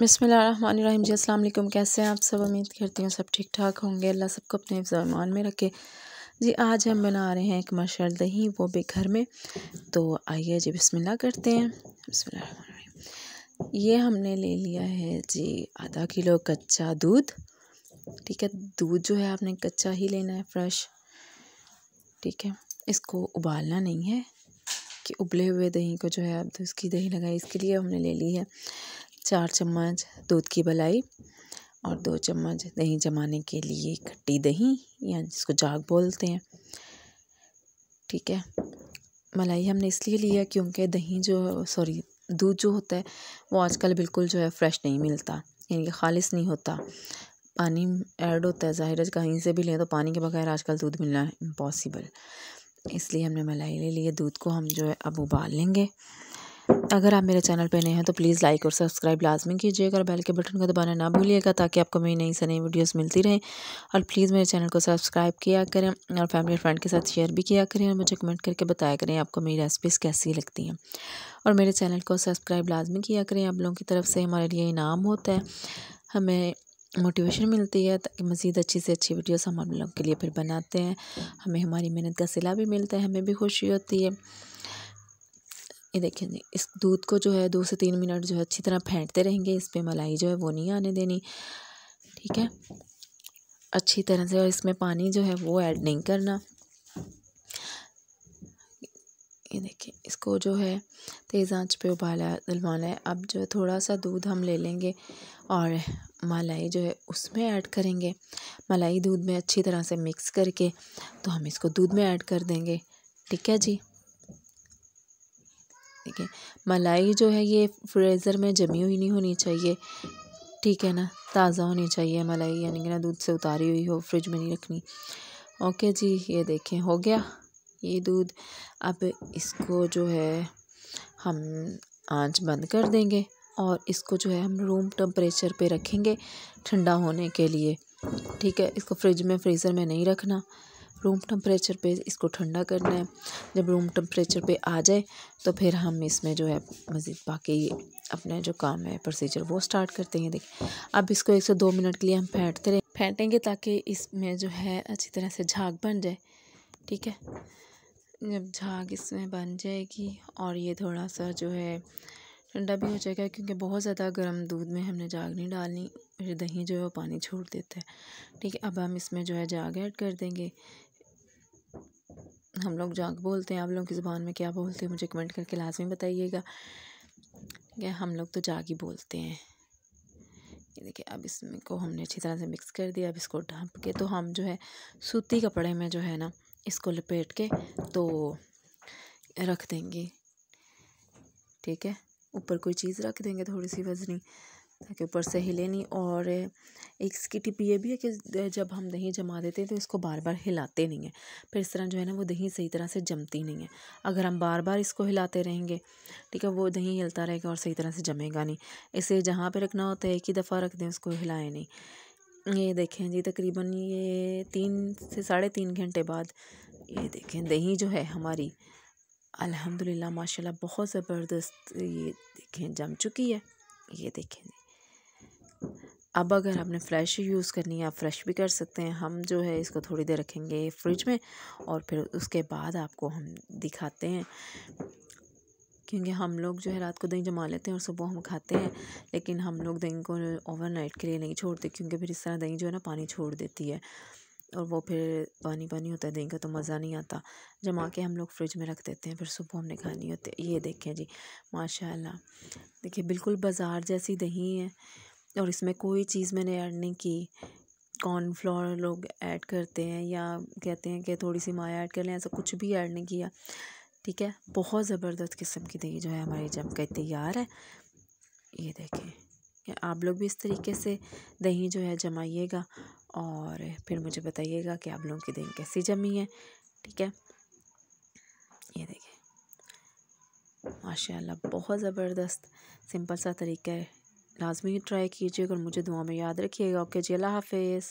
बिसमीम जी अल्लाम कैसे हैं आप सब उम्मीद करती हूँ सब ठीक ठाक होंगे अल्लाह सबको अपने जमान में रखे जी आज हम बना रहे हैं एक मशर दही वो भी घर में तो आइए जी बिसमिल्ला करते हैं बिस्मिल्लाह ये हमने ले लिया है जी आधा किलो कच्चा दूध ठीक है दूध जो है आपने कच्चा ही लेना है फ्रेश ठीक है इसको उबालना नहीं है कि उबले हुए दही को जो है आप उसकी दही लगाई इसके लिए हमने ले ली है चार चम्मच दूध की बलाई और दो चम्मच दही जमाने के लिए खट्टी दही या जिसको जाग बोलते हैं ठीक है मलाई हमने इसलिए लिया क्योंकि दही जो सॉरी दूध जो होता है वो आजकल बिल्कुल जो है फ्रेश नहीं मिलता यानी कि खालिश नहीं होता पानी ऐड होता है ज़ाहिर है कहीं से भी लें तो पानी के बगैर आजकल दूध मिलना इम्पॉसिबल इसलिए हमने मलाई ले लिए दूध को हम जो है अब उबाल लेंगे अगर आप मेरे चैनल पर नए हैं तो प्लीज़ लाइक और सब्सक्राइब लाजमी कीजिएगा और बेल के बटन को दबाना ना भूलिएगा ताकि आपको मेरी नई से नई वीडियोस मिलती रहें और प्लीज़ मेरे चैनल को सब्सक्राइब किया करें और फैमिली और फ्रेंड के साथ शेयर भी किया करें और मुझे कमेंट करके बताया करें आपको मेरी रेसिपीज़ कैसी लगती हैं और मेरे चैनल को सब्सक्राइब लाजमी किया करें आप लोगों की तरफ से हमारे लिए इनाम होता है हमें मोटिवेशन मिलती है ताकि मज़ीद अच्छी से अच्छी वीडियोस हम आप लोगों के लिए फिर बनाते हैं हमें हमारी मेहनत का सिला भी मिलता है हमें भी खुशी होती है ये देखिए जी इस दूध को जो है दो से तीन मिनट जो है अच्छी तरह फेंटते रहेंगे इस पर मलाई जो है वो नहीं आने देनी ठीक है अच्छी तरह से और इसमें पानी जो है वो ऐड नहीं करना ये देखिए इसको जो है तेज़ आंच पे उबाला दिलवाना है अब जो है थोड़ा सा दूध हम ले लेंगे और मलाई जो है उसमें ऐड करेंगे मलाई दूध में अच्छी तरह से मिक्स करके तो हम इसको दूध में ऐड कर देंगे ठीक है जी देखिए मलाई जो है ये फ्रीज़र में जमी हुई नहीं होनी चाहिए ठीक है ना ताज़ा होनी चाहिए मलाई यानी कि ना दूध से उतारी हुई हो फ्रिज में नहीं रखनी ओके जी ये देखें हो गया ये दूध अब इसको जो है हम आंच बंद कर देंगे और इसको जो है हम रूम टेम्परेचर पे रखेंगे ठंडा होने के लिए ठीक है इसको फ्रिज में फ्रीज़र में नहीं रखना रूम टम्परेचर पे इसको ठंडा करना है जब रूम टम्परेचर पे आ जाए तो फिर हम इसमें जो है मज़ीद बाकी अपने जो काम है प्रोसीजर वो स्टार्ट करते हैं देखिए अब इसको एक से दो मिनट के लिए हम फेंटते रहे फेंटेंगे ताकि इसमें जो है अच्छी तरह से झाग बन जाए ठीक है जब झाग इसमें बन जाएगी और ये थोड़ा सा जो है ठंडा भी हो जाएगा क्योंकि बहुत ज़्यादा गर्म दूध में हमने जाग नहीं डालनी फिर दही जो है वो पानी छोड़ देता है ठीक है अब हम इसमें जो है जाग ऐड कर देंगे हम लोग जाग बोलते हैं आप लोगों की ज़ुबान में क्या बोलते हैं मुझे कमेंट करके लाजमी बताइएगा क्या हम लोग तो जाग ही बोलते हैं ये देखिए अब इसमें को हमने अच्छी तरह से मिक्स कर दिया अब इसको ढाँप के तो हम जो है सूती कपड़े में जो है ना इसको लपेट के तो रख देंगे ठीक है ऊपर कोई चीज़ रख देंगे थोड़ी सी वजनी ताकि ऊपर से हिले नहीं और इसकी टिप ये भी है कि जब हम दही जमा देते हैं तो इसको बार बार हिलाते नहीं हैं फिर इस तरह जो है ना वो दही सही तरह से जमती नहीं है अगर हम बार बार इसको हिलाते रहेंगे ठीक है वो दही हिलता रहेगा और सही तरह से जमेगा नहीं इसे जहाँ पर रखना होता है एक ही दफ़ा रख दें उसको हिलाएं नहीं ये देखें जी तकरीबन ये तीन से साढ़े तीन घंटे बाद ये देखें दही जो है हमारी अलहमदिल्ला माशा बहुत ज़बरदस्त ये देखें जम चुकी है ये देखें जी अब अगर तो आपने फ्रेश यूज़ करनी है आप फ्रेश भी कर सकते हैं हम जो है इसको थोड़ी देर रखेंगे फ्रिज में और फिर उसके बाद आपको हम दिखाते हैं क्योंकि हम लोग जो है रात को दही जमा लेते हैं और सुबह हम खाते हैं लेकिन हम लोग दही को ओवरनाइट के लिए नहीं छोड़ते क्योंकि फिर इस तरह दही जो है ना पानी छोड़ देती है और वो फिर पानी पानी होता है दही का तो मज़ा नहीं आता जमा के हम लोग फ्रिज में रख देते हैं फिर सुबह हमने खानी होती है ये देखें जी माशाल्लाह देखिए बिल्कुल बाज़ार जैसी दही है और इसमें कोई चीज़ मैंने ऐड नहीं की कॉर्नफ्लोर लोग ऐड करते हैं या कहते हैं कि थोड़ी सी माया ऐड कर लें ऐसा कुछ भी ऐड नहीं किया ठीक है बहुत ज़बरदस्त किस्म की दही जो है हमारी जम के तैयार है ये देखें आप लोग भी इस तरीके से दही जो है जमाइएगा और फिर मुझे बताइएगा कि आप लोगों की दही कैसी जमी है ठीक है ये देखें माशाल्लाह बहुत ज़बरदस्त सिंपल सा तरीका है लाजमी ट्राई कीजिएगा और मुझे दुआ में याद रखिएगा ओके जी अल्लाह हाफिज़